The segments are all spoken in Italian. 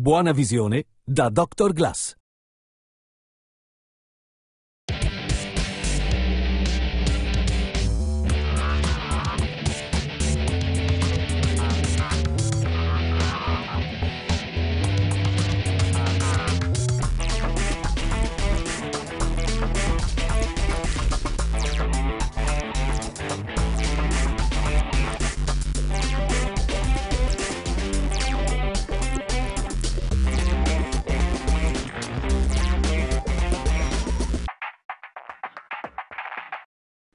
Buona visione da Dr. Glass.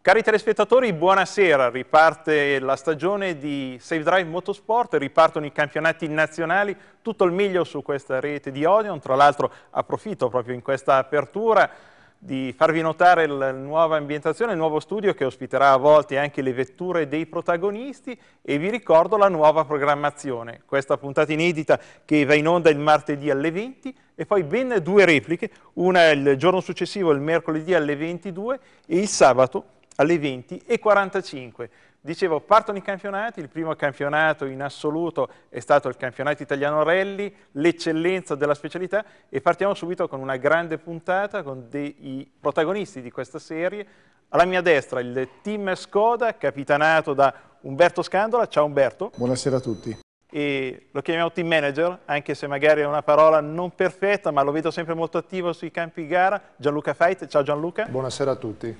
Cari telespettatori, buonasera. Riparte la stagione di Safe Drive Motorsport, ripartono i campionati nazionali, tutto il meglio su questa rete di Odeon. Tra l'altro approfitto proprio in questa apertura di farvi notare la nuova ambientazione, il nuovo studio che ospiterà a volte anche le vetture dei protagonisti e vi ricordo la nuova programmazione, questa puntata inedita che va in onda il martedì alle 20 e poi ben due repliche, una il giorno successivo, il mercoledì alle 22 e il sabato alle 20.45. Dicevo, partono i campionati, il primo campionato in assoluto è stato il campionato italiano rally, l'eccellenza della specialità e partiamo subito con una grande puntata con dei protagonisti di questa serie. Alla mia destra il team Skoda, capitanato da Umberto Scandola. Ciao Umberto. Buonasera a tutti. E lo chiamiamo team manager, anche se magari è una parola non perfetta, ma lo vedo sempre molto attivo sui campi gara. Gianluca Fait, ciao Gianluca. Buonasera a tutti.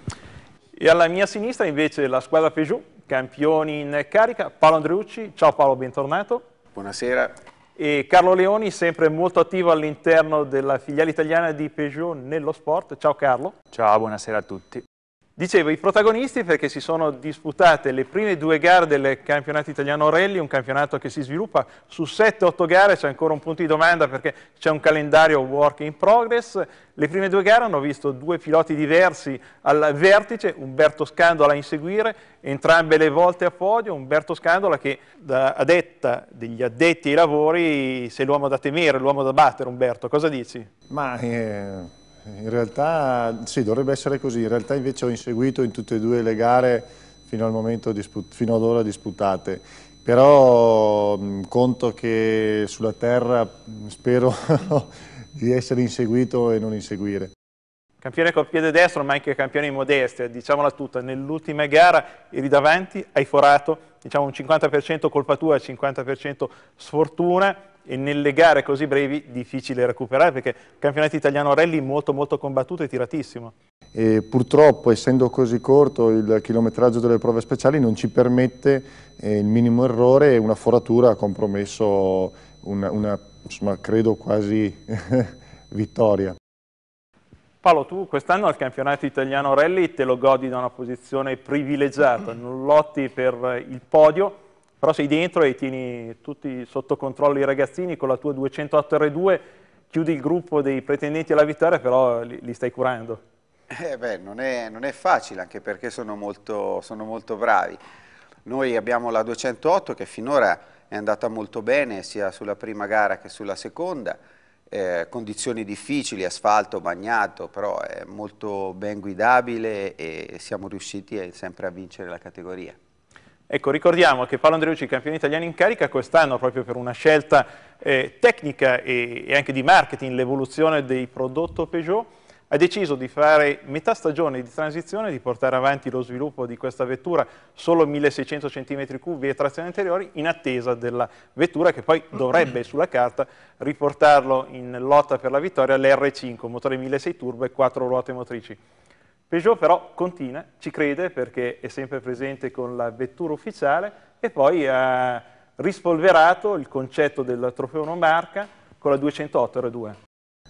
E alla mia sinistra invece la squadra Peugeot, campioni in carica, Paolo Andreucci. Ciao Paolo, bentornato. Buonasera. E Carlo Leoni, sempre molto attivo all'interno della filiale italiana di Peugeot nello sport. Ciao Carlo. Ciao, buonasera a tutti. Dicevo, i protagonisti perché si sono disputate le prime due gare del campionato italiano Rally, un campionato che si sviluppa su 7-8 gare, c'è ancora un punto di domanda perché c'è un calendario work in progress. Le prime due gare hanno visto due piloti diversi al vertice, Umberto Scandola a inseguire, entrambe le volte a podio, Umberto Scandola che da, a detta degli addetti ai lavori sei l'uomo da temere, l'uomo da battere Umberto, cosa dici? Ma... Eh in realtà sì, dovrebbe essere così, in realtà invece ho inseguito in tutte e due le gare fino, al momento, fino ad ora disputate, però conto che sulla terra spero di essere inseguito e non inseguire. Campione col piede destro, ma anche campione in modestia, diciamola tutta, nell'ultima gara eri davanti, hai forato, diciamo un 50% colpa tua, 50% sfortuna, e nelle gare così brevi difficile recuperare perché il campionato italiano rally molto molto combattuto e tiratissimo. E purtroppo essendo così corto il chilometraggio delle prove speciali non ci permette eh, il minimo errore e una foratura ha compromesso una, una insomma, credo quasi vittoria. Paolo, tu quest'anno al campionato italiano rally te lo godi da una posizione privilegiata, non lotti per il podio, però sei dentro e tieni tutti sotto controllo i ragazzini con la tua 208 R2, chiudi il gruppo dei pretendenti alla vittoria, però li, li stai curando. Eh beh, non, è, non, è, facile, anche perché sono molto, sono molto bravi. Noi abbiamo la 208 che finora è andata molto bene, sia sulla prima gara che sulla seconda, eh, condizioni difficili, asfalto bagnato, però è molto ben guidabile e siamo riusciti sempre a vincere la categoria. Ecco, ricordiamo che Paolo Andreucci, campione italiano in carica, quest'anno proprio per una scelta eh, tecnica e, e, anche di marketing, l'evoluzione dei prodotto Peugeot, ha deciso di fare metà stagione di transizione, di portare avanti lo sviluppo di questa vettura solo 1600 cm3 e trazione anteriori in attesa della vettura che poi dovrebbe sulla carta riportarlo in lotta per la vittoria l'R5, motore 1.6 turbo e 4 ruote motrici. Peugeot però continua, ci crede perché è sempre presente con la vettura ufficiale e poi ha eh, rispolverato il concetto del trofeo non marca con la 208 R2.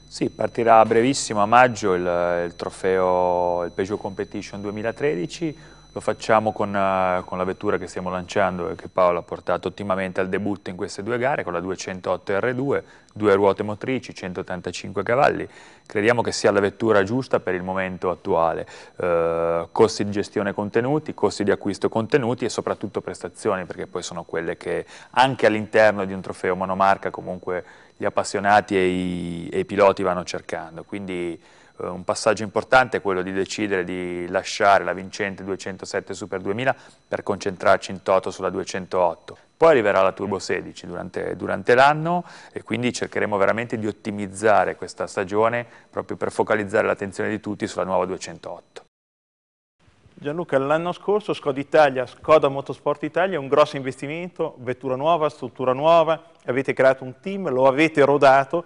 Sì, partirà a brevissimo a maggio il, il trofeo il Peugeot Competition 2013 lo facciamo con, uh, con, la vettura che stiamo lanciando e che Paolo ha portato ottimamente al debutto in queste due gare con la 208 R2, due ruote motrici, 185 cavalli. Crediamo che sia la vettura giusta per il momento attuale. Uh, costi di gestione contenuti, costi di acquisto contenuti e soprattutto prestazioni perché poi sono quelle che anche all'interno di un trofeo monomarca comunque gli appassionati e i, e i piloti vanno cercando. Quindi eh, un passaggio importante è quello di decidere di lasciare la vincente 207 Super 2000 per concentrarci in toto sulla 208. Poi arriverà la Turbo 16 durante, durante l'anno e quindi cercheremo veramente di ottimizzare questa stagione proprio per focalizzare l'attenzione di tutti sulla nuova 208. Gianluca, l'anno scorso Skoda Italia, Skoda Motorsport Italia, un grosso investimento, vettura nuova, struttura nuova, avete creato un team, lo avete rodato,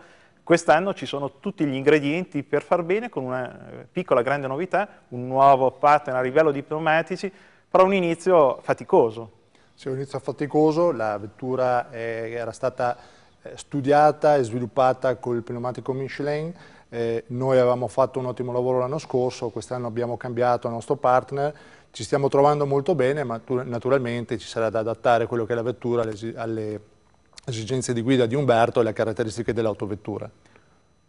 Quest'anno ci sono tutti gli ingredienti per far bene con una eh, piccola grande novità, un nuovo partner a livello diplomatici, però un inizio faticoso. Sì, un inizio faticoso, la vettura è, era stata eh, studiata e sviluppata col pneumatico Michelin, eh, noi avevamo fatto un ottimo lavoro l'anno scorso, quest'anno abbiamo cambiato il nostro partner, ci stiamo trovando molto bene, ma naturalmente ci sarà da adattare quello che è la vettura alle, alle esigenze di guida di Umberto e le caratteristiche dell'autovettura?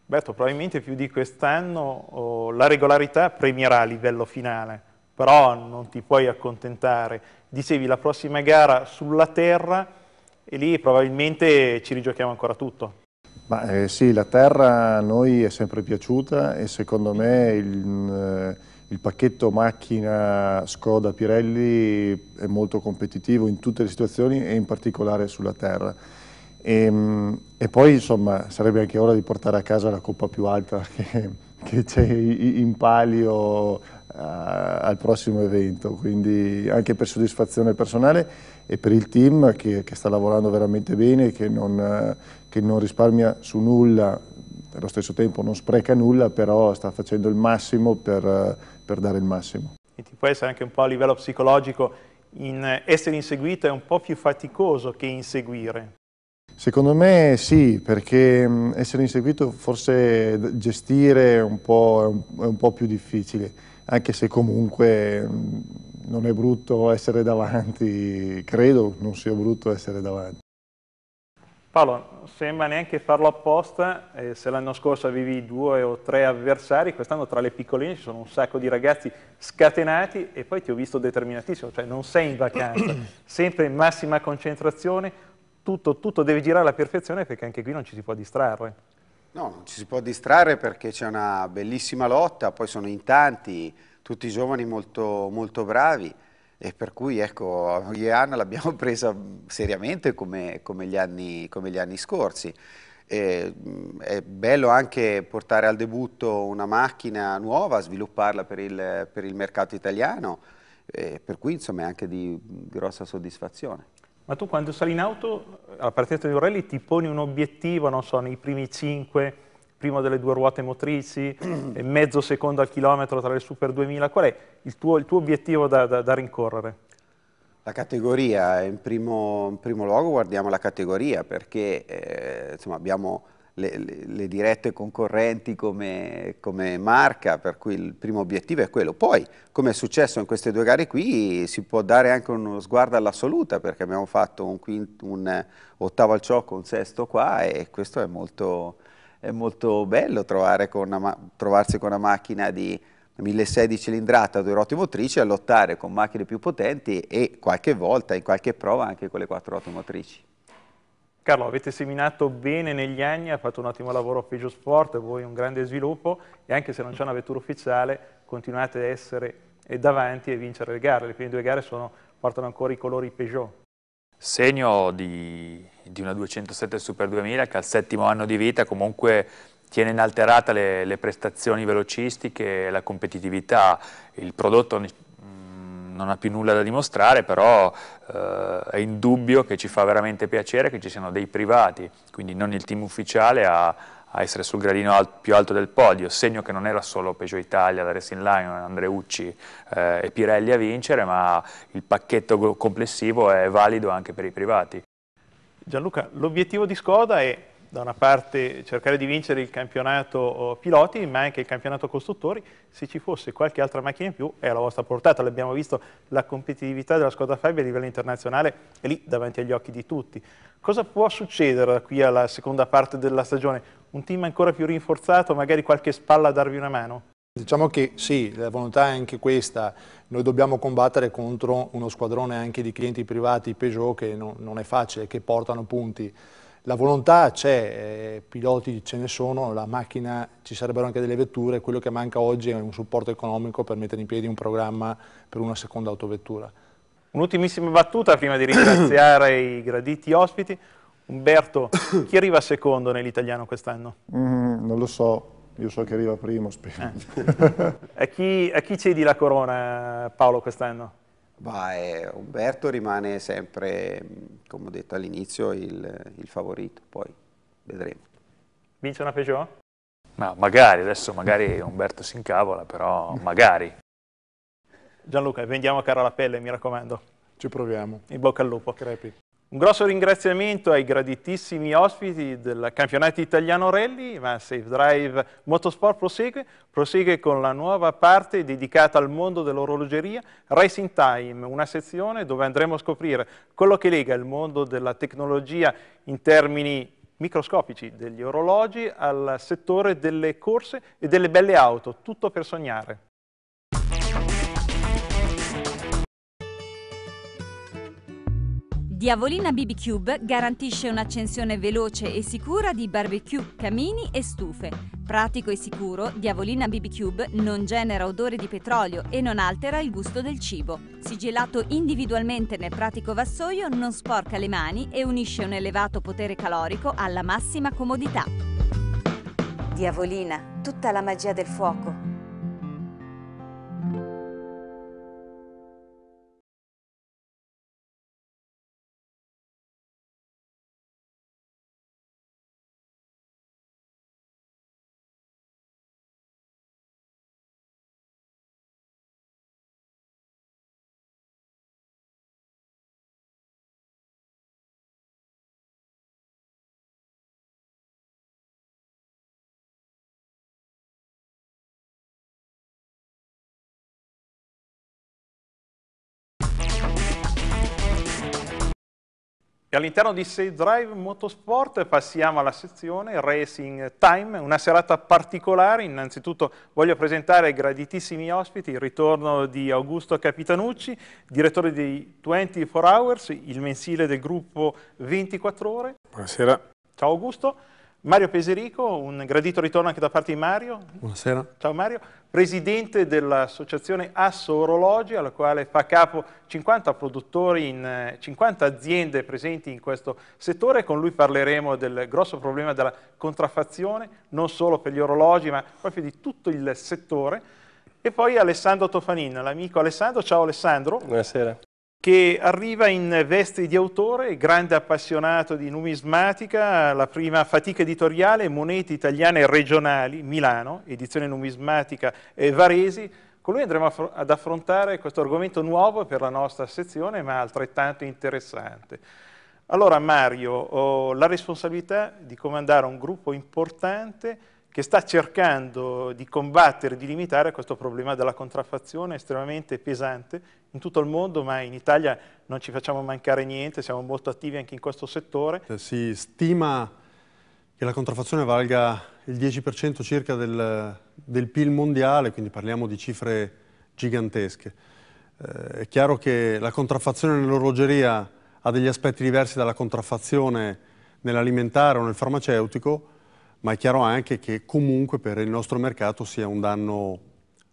Berto, probabilmente più di quest'anno oh, la regolarità premierà a livello finale, però non ti puoi accontentare. Dicevi la prossima gara sulla terra e lì probabilmente ci rigiochiamo ancora tutto. Ma, eh, sì, la terra a noi è sempre piaciuta e secondo me il, eh, il pacchetto macchina Skoda Pirelli è molto competitivo in tutte le situazioni e in particolare sulla terra. E, ehm, e, poi insomma sarebbe anche ora di portare a casa la coppa più alta che, c'è in palio uh, al prossimo evento, quindi anche per soddisfazione personale e per il team che, che sta lavorando veramente bene, che non, eh, che non risparmia su nulla, allo stesso tempo non spreca nulla, però sta facendo il massimo per, eh, per dare il massimo. E ti può essere anche un po' a livello psicologico, in essere inseguito è un po' più faticoso che inseguire. Secondo me sì, perché mm, essere inseguito forse gestire un è un po' più difficile, anche se comunque mm, non è brutto essere davanti, credo non sia brutto essere davanti. Paolo, sembra neanche farlo apposta, eh, se l'anno scorso avevi due o tre avversari, quest'anno tra le piccoline ci sono un sacco di ragazzi scatenati e poi ti ho visto determinatissimo, cioè non sei in vacanza, sempre in massima concentrazione, tutto, tutto deve girare alla perfezione perché anche qui non ci si può distrarre. No, non ci si può distrarre perché c'è una bellissima lotta, poi sono in tanti, tutti giovani molto, molto bravi e per cui ecco, io l'abbiamo presa seriamente come, come, gli anni, come, gli anni, scorsi. E, mm, è bello anche portare al debutto una macchina nuova, svilupparla per il, per il mercato italiano, per cui insomma è anche di grossa soddisfazione ma tu quando sali in auto eh, alla partenza di Orelli ti poni un obiettivo, non so, nei primi cinque, prima delle due ruote motrici, mezzo secondo al chilometro tra le Super 2000, qual è il tuo, il tuo obiettivo da, da, da, rincorrere? La categoria, in primo, in primo, luogo guardiamo la categoria perché eh, insomma, abbiamo le, le, le dirette concorrenti come, come, marca, per cui il primo obiettivo è quello. Poi, come è successo in queste due gare qui, si può dare anche uno sguardo all'assoluta, perché abbiamo fatto un, quinto, un ottavo al ciocco, un sesto qua, e questo è molto, è molto bello con una, trovarsi con una macchina di 1600 cilindrata, due ruote motrici, a lottare con macchine più potenti e qualche volta, in qualche prova, anche con le quattro ruote motrici. Carlo, avete seminato bene negli anni, ha fatto un ottimo lavoro a Peugeot Sport, voi un grande sviluppo e anche se non c'è una vettura ufficiale continuate ad essere davanti e vincere le gare. Le prime due gare sono, portano ancora i colori Peugeot. Segno di, di, una 207 Super 2000 che al settimo anno di vita comunque tiene inalterate le, le prestazioni velocistiche, la competitività, il prodotto non ha più nulla da dimostrare, però eh, è indubbio che ci fa veramente piacere che ci siano dei privati, quindi non il team ufficiale a, a essere sul gradino alt, più alto del podio, segno che non era solo Peugeot Italia, la Racing Lion, Andreucci eh, e Pirelli a vincere, ma il pacchetto complessivo è valido anche per i privati. Gianluca, l'obiettivo di Skoda è da una parte cercare di vincere il campionato eh, piloti ma anche il campionato costruttori, se ci fosse qualche altra macchina in più è alla vostra portata, l'abbiamo visto la competitività della Squadra Fabio a livello internazionale è lì davanti agli occhi di tutti. Cosa può succedere da qui alla seconda parte della stagione? Un team ancora più rinforzato, magari qualche spalla a darvi una mano? Diciamo che sì, la volontà è anche questa, noi dobbiamo combattere contro uno squadrone anche di clienti privati Peugeot che non, non è facile, che portano punti. La volontà c'è, eh, piloti ce ne sono, la macchina, ci sarebbero anche delle vetture, quello che manca oggi è un supporto economico per mettere in piedi un programma per una seconda autovettura. Un'ultimissima battuta prima di ringraziare i graditi ospiti. Umberto, chi arriva secondo nell'italiano quest'anno? Mm, non lo so, io so che arriva primo, spero. Eh. a, chi, a chi cedi la corona, Paolo, quest'anno? Beh, Umberto rimane sempre, come ho detto all'inizio, il, il, favorito, poi vedremo. Vince una Peugeot? No, magari, adesso magari Umberto si incavola, però magari. Gianluca, vendiamo a cara la pelle, mi raccomando. Ci proviamo. In bocca al lupo. Crepi. Un grosso ringraziamento ai graditissimi ospiti del campionato italiano rally, ma Safe Drive Motorsport prosegue, prosegue con la nuova parte dedicata al mondo dell'orologeria, Racing Time, una sezione dove andremo a scoprire quello che lega il mondo della tecnologia in termini microscopici degli orologi al settore delle corse e delle belle auto, tutto per sognare. Diavolina BB Cube garantisce un'accensione veloce e sicura di barbecue, camini e stufe. Pratico e sicuro, Diavolina BB Cube non genera odore di petrolio e non altera il gusto del cibo. Sigillato individualmente nel pratico vassoio, non sporca le mani e unisce un elevato potere calorico alla massima comodità. Diavolina, tutta la magia del fuoco. E all'interno di Safe Drive Motorsport passiamo alla sezione Racing Time, una serata particolare, innanzitutto voglio presentare ai graditissimi ospiti il ritorno di Augusto Capitanucci, direttore di 24 Hours, il mensile del gruppo 24 Ore. Buonasera. Ciao Augusto. Mario Peserico, un gradito ritorno anche da parte di Mario. Buonasera. Ciao Mario, presidente dell'associazione Asso Orologi, alla quale fa capo 50 produttori in 50 eh, aziende presenti in questo settore. Con lui parleremo del grosso problema della contraffazione, non solo per gli orologi, ma proprio di tutto il settore. E poi Alessandro Tofanin, l'amico Alessandro. Ciao Alessandro. Buonasera che arriva in veste di autore, grande appassionato di numismatica, la prima fatica editoriale Monete italiane regionali, Milano, edizione numismatica eh, Varesi. Con lui andremo ad affrontare questo argomento nuovo per la nostra sezione, ma altrettanto interessante. Allora Mario, ho la responsabilità di comandare un gruppo importante che sta cercando di combattere, di limitare questo problema della contraffazione estremamente pesante in tutto il mondo, ma in Italia non ci facciamo mancare niente, siamo molto attivi anche in questo settore. Eh, si stima che la contraffazione valga il 10% circa del, del, PIL mondiale, quindi parliamo di cifre gigantesche. Eh, è chiaro che la contraffazione nell'orologeria ha degli aspetti diversi dalla contraffazione nell'alimentare o nel farmaceutico, ma è chiaro anche che comunque per il nostro mercato sia un danno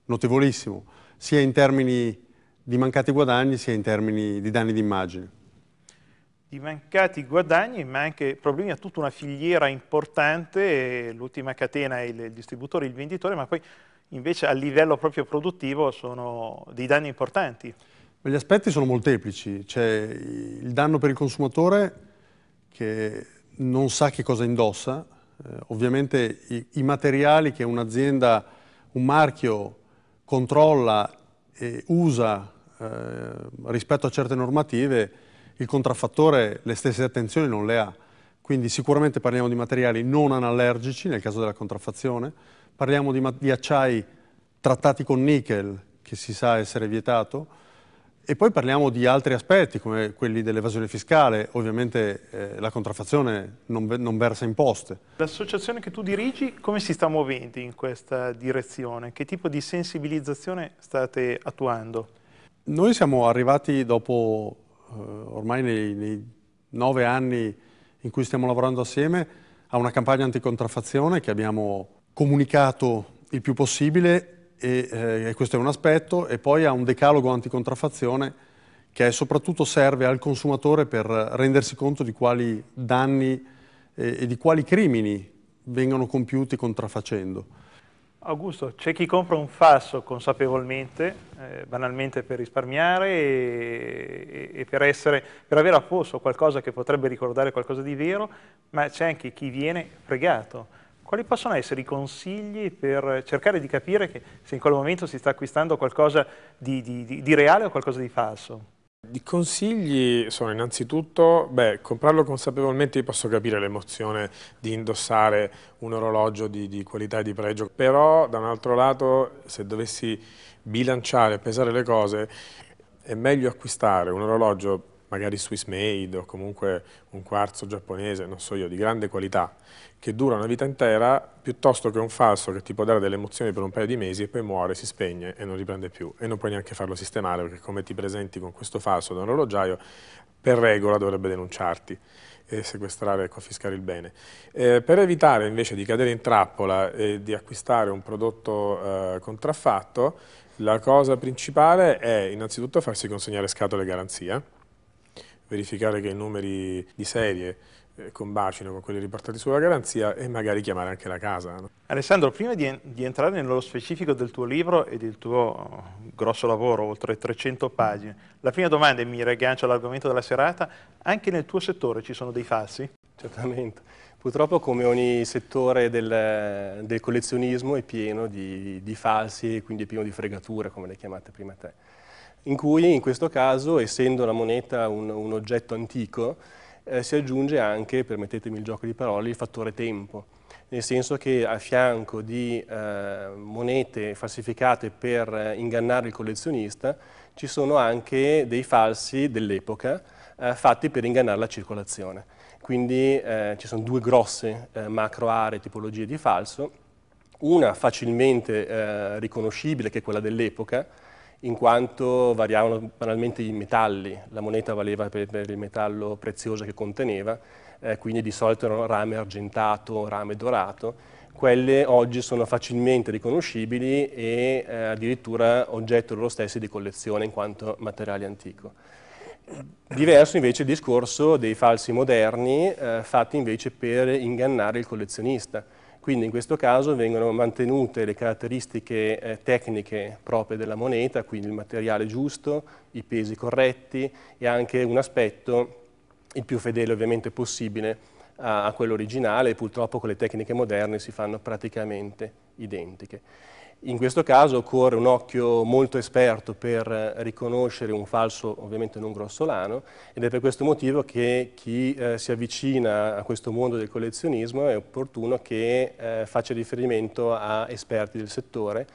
notevolissimo, sia in termini di mancati guadagni sia in termini di danni d'immagine. Di mancati guadagni, ma anche problemi a tutta una filiera importante, l'ultima catena è il distributore, il venditore, ma poi invece a livello proprio produttivo sono dei danni importanti. Gli aspetti sono molteplici, c'è il danno per il consumatore che non sa che cosa indossa, eh, ovviamente i, i, materiali che un'azienda, un marchio controlla e usa eh, rispetto a certe normative il contraffattore le stesse attenzioni non le ha. Quindi sicuramente parliamo di materiali non analergici nel caso della contraffazione, parliamo di, di acciai trattati con nickel che si sa essere vietato e poi parliamo di altri aspetti come quelli dell'evasione fiscale, ovviamente eh, la contraffazione non, non versa imposte. L'associazione che tu dirigi come si sta muovendo in questa direzione? Che tipo di sensibilizzazione state attuando? Noi siamo arrivati dopo eh, ormai nei, nei, nove anni in cui stiamo lavorando assieme a una campagna anticontraffazione che abbiamo comunicato il più possibile e, eh, e questo è un aspetto e poi a un decalogo anticontraffazione che soprattutto serve al consumatore per rendersi conto di quali danni eh, e di quali crimini vengono compiuti contraffacendo. Augusto, c'è chi compra un falso consapevolmente, eh, banalmente per risparmiare e, e, e per, essere, per, avere apposto qualcosa che potrebbe ricordare qualcosa di vero, ma c'è anche chi viene fregato. Quali possono essere i consigli per cercare di capire se in quel momento si sta acquistando qualcosa di, di, di, di reale o qualcosa di falso? I consigli sono innanzitutto, beh, comprarlo consapevolmente, io posso capire l'emozione di indossare un orologio di, di qualità e di pregio, però da un altro lato se dovessi bilanciare, pesare le cose, è meglio acquistare un orologio magari Swiss made o comunque un quarzo giapponese, non so io, di grande qualità, che dura una vita intera, piuttosto che un falso che ti può dare delle emozioni per un paio di mesi e poi muore, si spegne e non riprende più e non puoi neanche farlo sistemare perché come ti presenti con questo falso da un orologiaio, per regola dovrebbe denunciarti e sequestrare e confiscare il bene. Eh, per evitare invece di cadere in trappola e di acquistare un prodotto eh, contraffatto, la cosa principale è innanzitutto farsi consegnare scatole garanzia, verificare che i numeri di serie eh, combacino con quelli riportati sulla garanzia e magari chiamare anche la casa. No? Alessandro, prima di, di, entrare nello specifico del tuo libro e del tuo grosso lavoro, oltre 300 pagine, la prima domanda, e mi riaggancio all'argomento della serata, anche nel tuo settore ci sono dei falsi? Certamente. Purtroppo come ogni settore del, del collezionismo è pieno di, di falsi e quindi è pieno di fregature, come le chiamate prima te in cui in questo caso, essendo la moneta un, un oggetto antico, eh, si aggiunge anche, permettetemi il gioco di parole, il fattore tempo, nel senso che a fianco di eh, monete falsificate per eh, ingannare il collezionista ci sono anche dei falsi dell'epoca eh, fatti per ingannare la circolazione. Quindi eh, ci sono due grosse macro aree, tipologie di falso, una facilmente riconoscibile che è quella dell'epoca, in quanto variavano banalmente i metalli, la moneta valeva per, per il metallo prezioso che conteneva, eh, quindi di solito erano rame argentato, rame dorato, quelle oggi sono facilmente riconoscibili e eh, addirittura oggetto loro stessi di collezione in quanto materiale antico. Diverso invece il discorso dei falsi moderni eh, fatti invece per ingannare il collezionista quindi in questo caso vengono mantenute le caratteristiche eh, tecniche proprie della moneta, quindi il materiale giusto, i pesi corretti e anche un aspetto il più fedele ovviamente possibile a, a quello originale purtroppo con le tecniche moderne si fanno praticamente identiche. In questo caso occorre un occhio molto esperto per riconoscere un falso ovviamente non grossolano ed è per questo motivo che chi eh, si avvicina a questo mondo del collezionismo è opportuno che eh, faccia riferimento a esperti del settore.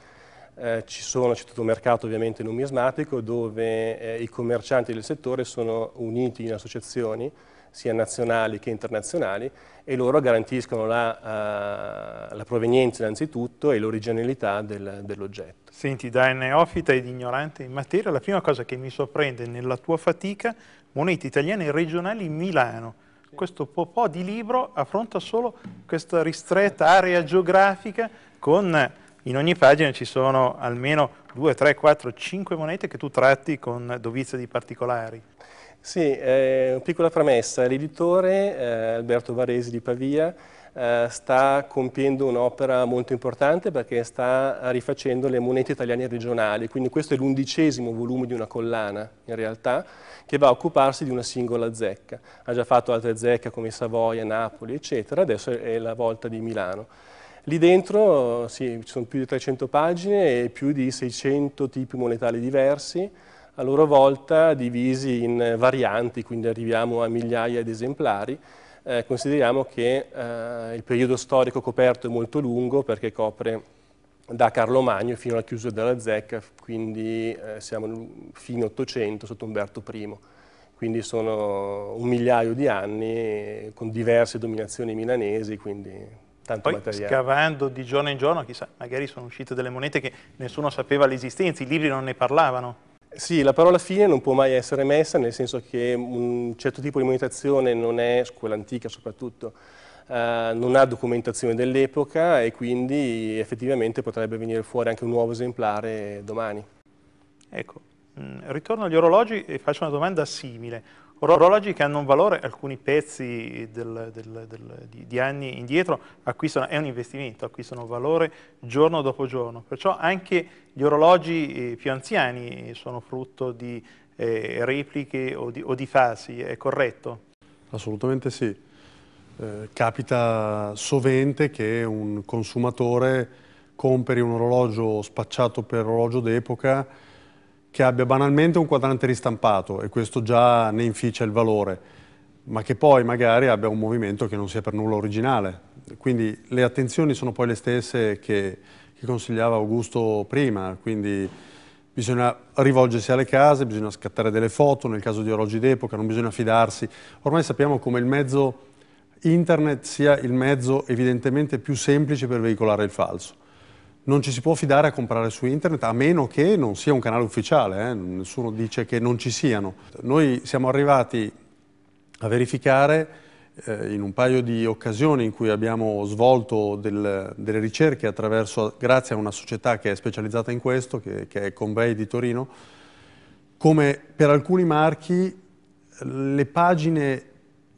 Eh, ci sono, c'è tutto un mercato ovviamente numismatico dove eh, i commercianti del settore sono uniti in associazioni sia nazionali che internazionali, e loro garantiscono la, uh, la provenienza innanzitutto e l'originalità del, dell'oggetto. Senti, da neofita ed ignorante in materia, la prima cosa che mi sorprende nella tua fatica, monete italiane regionali in Milano, questo po' di libro affronta solo questa ristretta area geografica con in ogni pagina ci sono almeno 2, 3, 4, 5 monete che tu tratti con dovizia di particolari. Sì, eh, piccola premessa, l'editore eh, Alberto Varesi di Pavia eh, sta compiendo un'opera molto importante perché sta rifacendo le monete italiane regionali, quindi questo è l'undicesimo volume di una collana in realtà che va a occuparsi di una singola zecca. Ha già fatto altre zecche come Savoia, Napoli eccetera, adesso è la volta di Milano. Lì dentro sì, ci sono più di 300 pagine e più di 600 tipi monetari diversi, a loro volta divisi in eh, varianti, quindi arriviamo a migliaia di esemplari. Eh, consideriamo che eh, il periodo storico coperto è molto lungo perché copre da Carlo Magno fino alla chiusura della zecca, quindi eh, siamo fino all'Ottocento sotto Umberto I. Quindi sono un migliaio di anni eh, con diverse dominazioni milanesi, quindi Tanto Poi materiale. scavando di giorno in giorno, chissà, magari sono uscite delle monete che nessuno sapeva l'esistenza, i libri non ne parlavano. Sì, la parola fine non può mai essere messa, nel senso che un certo tipo di monetazione non è, quella antica soprattutto, Uh, non ha documentazione dell'epoca e quindi effettivamente potrebbe venire fuori anche un nuovo esemplare domani. Ecco, mm, ritorno agli orologi e faccio una domanda simile orologi che hanno un valore, alcuni pezzi del, del, del, di, di, anni indietro acquistano, è un investimento, acquistano valore giorno dopo giorno, perciò anche gli orologi eh, più anziani sono frutto di eh, repliche o di, o di, fasi, è corretto? Assolutamente sì, eh, capita sovente che un consumatore compri un orologio spacciato per orologio d'epoca che abbia banalmente un quadrante ristampato e questo già ne inficia il valore, ma che poi magari abbia un movimento che non sia per nulla originale. Quindi le attenzioni sono poi le stesse che, che consigliava Augusto prima, quindi bisogna rivolgersi alle case, bisogna scattare delle foto nel caso di orologi d'epoca, non bisogna fidarsi. Ormai sappiamo come il mezzo internet sia il mezzo evidentemente più semplice per veicolare il falso non ci si può fidare a comprare su internet a meno che non sia un canale ufficiale, eh? nessuno dice che non ci siano. Noi siamo arrivati a verificare eh, in un paio di occasioni in cui abbiamo svolto del, delle ricerche attraverso, grazie a una società che è specializzata in questo, che, che è Convey di Torino, come per alcuni marchi le pagine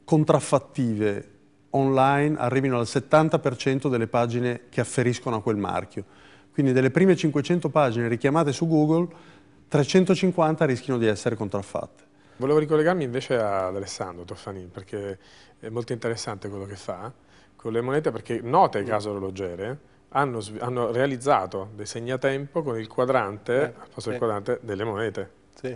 contraffattive online arrivino al 70% delle pagine che afferiscono a quel marchio. Quindi delle prime 500 pagine richiamate su Google, 350 rischiano di essere contraffatte. Volevo ricollegarmi invece ad Alessandro Toffanin perché è molto interessante quello che fa con le monete perché note il caso orologiere, hanno, hanno, realizzato dei segnatempo con il quadrante, eh, al posto sì. del quadrante, delle monete. Sì.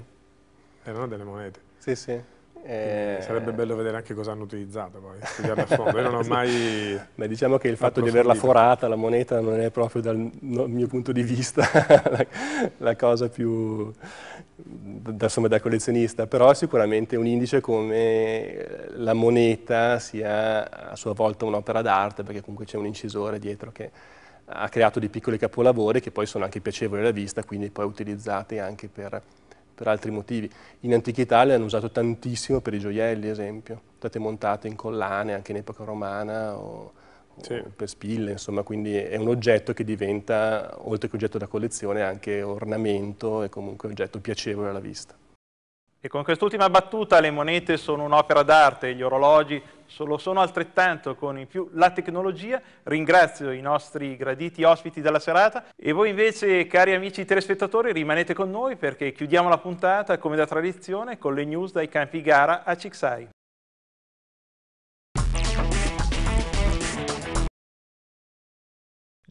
Erano delle monete. Sì, sì. Eh, Sarebbe bello vedere anche cosa hanno utilizzato poi, studiare a fondo. Io non ho mai... Beh, diciamo che il fatto di averla forata, la moneta, non è proprio dal no, mio punto di vista la, la, cosa più... Da, insomma, da collezionista, però sicuramente un indice come eh, la moneta sia a sua volta un'opera d'arte, perché comunque c'è un incisore dietro che ha creato dei piccoli capolavori che poi sono anche piacevoli alla vista, quindi poi utilizzati anche per per altri motivi. In antichità le hanno usato tantissimo per i gioielli, ad esempio, state montate in collane anche in epoca romana o, sì. o per spille, insomma, quindi è un oggetto che diventa, oltre che oggetto da collezione, anche ornamento e comunque oggetto piacevole alla vista. E con quest'ultima battuta le monete sono un'opera d'arte, gli orologi lo sono altrettanto con in più la tecnologia. Ringrazio i nostri graditi ospiti della serata e voi invece, cari amici telespettatori, rimanete con noi perché chiudiamo la puntata come da tradizione con le news dai campi gara a Cixai.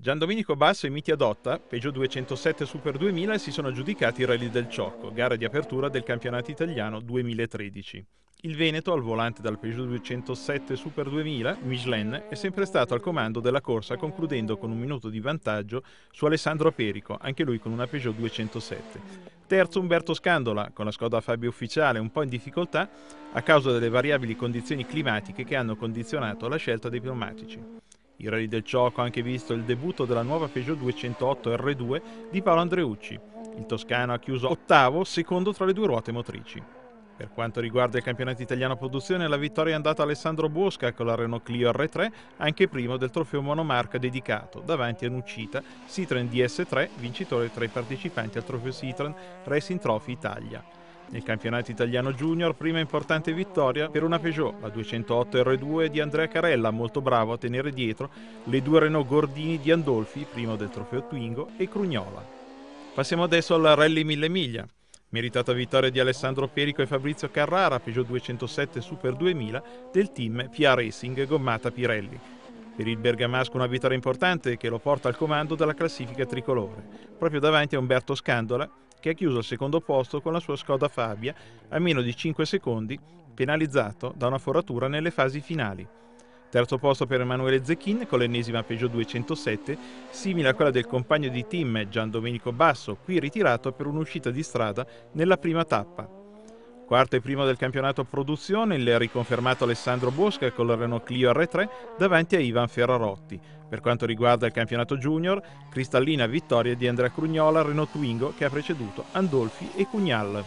Gian Domenico Basso e Miti Adotta, Peugeot 207 Super 2000, si sono aggiudicati il Rally del Ciocco, gara di apertura del campionato italiano 2013. Il Veneto, al volante dal Peugeot 207 Super 2000, Michelin, è sempre stato al comando della corsa concludendo con un minuto di vantaggio su Alessandro Perico, anche lui con una Peugeot 207. Terzo Umberto Scandola, con la Skoda Fabio Ufficiale un po' in difficoltà a causa delle variabili condizioni climatiche che hanno condizionato la scelta dei pneumatici. I rally del gioco ha anche visto il debutto della nuova Peugeot 208 R2 di Paolo Andreucci. Il toscano ha chiuso ottavo, secondo tra le due ruote motrici. Per quanto riguarda il campionato italiano produzione, la vittoria è andata a Alessandro Bosca con la Renault Clio R3, anche primo del trofeo monomarca dedicato, davanti a un'uscita Citroen DS3, vincitore tra i partecipanti al trofeo Citroen Racing Trophy Italia. Nel campionato italiano junior, prima importante vittoria per una Peugeot, la 208 R2 di Andrea Carella, molto bravo a tenere dietro le due Renault Gordini di Andolfi, primo del trofeo Twingo, e Crugnola. Passiamo adesso alla Rally 1000 miglia. Meritata vittoria di Alessandro Perico e Fabrizio Carrara, Peugeot 207 Super 2000 del team PA Racing gommata Pirelli. Per il bergamasco una vittoria importante che lo porta al comando della classifica tricolore, proprio davanti a Umberto Scandola che ha chiuso al secondo posto con la sua Skoda Fabia a meno di 5 secondi, penalizzato da una foratura nelle fasi finali. Terzo posto per Emanuele Zecchin con l'ennesima Peugeot 207, simile a quella del compagno di team Gian Domenico Basso, qui ritirato per un'uscita di strada nella prima tappa. Quarto e primo del campionato produzione, il riconfermato Alessandro Bosca con la Renault Clio R3 davanti a Ivan Ferrarotti. Per quanto riguarda il campionato junior, cristallina vittoria di Andrea Crugnola Renault Twingo che ha preceduto Andolfi e Cugnal.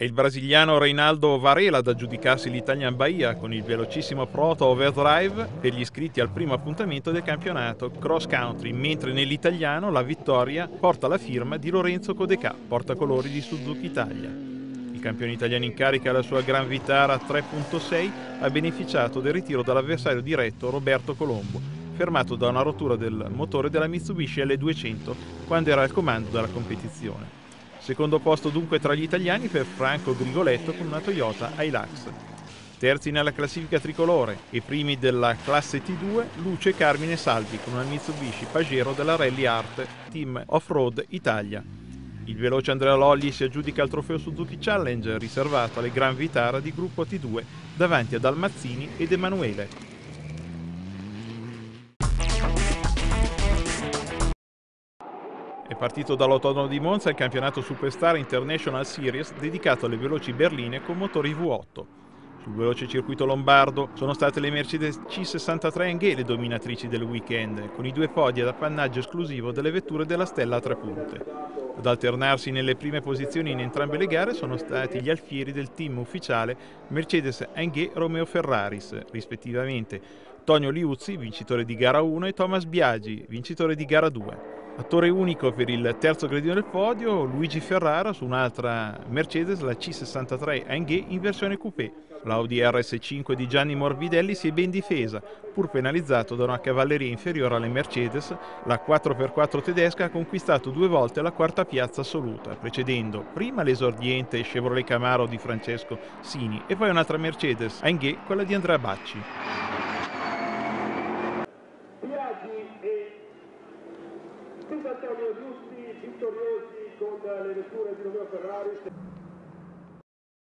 È il brasiliano Reinaldo Varela ad aggiudicarsi l'Italian Bahia con il velocissimo proto overdrive per gli iscritti al primo appuntamento del campionato cross country, mentre nell'italiano la vittoria porta la firma di Lorenzo Codecà, portacolori di Suzuki Italia. Il campione italiano in carica alla sua Gran Vitara 3.6 ha beneficiato del ritiro dall'avversario diretto Roberto Colombo, fermato da una rottura del motore della Mitsubishi L200 quando era al comando della competizione. Secondo posto dunque tra gli italiani per Franco Grigoletto con una Toyota Hilux. Terzi nella classifica tricolore e primi della classe T2 Luce Carmine Salvi con una Mitsubishi Pajero della Rally Art Team Off-Road Italia. Il veloce Andrea Lolli si aggiudica il trofeo Suzuki Challenge riservato alle Gran Vitara di gruppo T2 davanti a Dalmazzini ed Emanuele. È partito dall'autonomo di Monza il campionato Superstar International Series dedicato alle veloci berline con motori V8. Sul veloce circuito lombardo sono state le Mercedes C63 NG le dominatrici del weekend, con i due podi ad appannaggio esclusivo delle vetture della Stella a tre punte. Ad alternarsi nelle prime posizioni in entrambe le gare sono stati gli alfieri del team ufficiale Mercedes NG Romeo Ferraris, rispettivamente Tonio Liuzzi, vincitore di gara 1, e Thomas Biagi, vincitore di gara 2. Attore unico per il terzo gradino del podio, Luigi Ferrara su un'altra Mercedes, la C63 AMG in versione coupé. L'Audi RS5 di Gianni Morbidelli si è ben difesa, pur penalizzato da una cavalleria inferiore alle Mercedes, la 4x4 tedesca ha conquistato due volte la quarta piazza assoluta, precedendo prima l'esordiente Chevrolet Camaro di Francesco Sini e poi un'altra Mercedes AMG, quella di Andrea Bacci.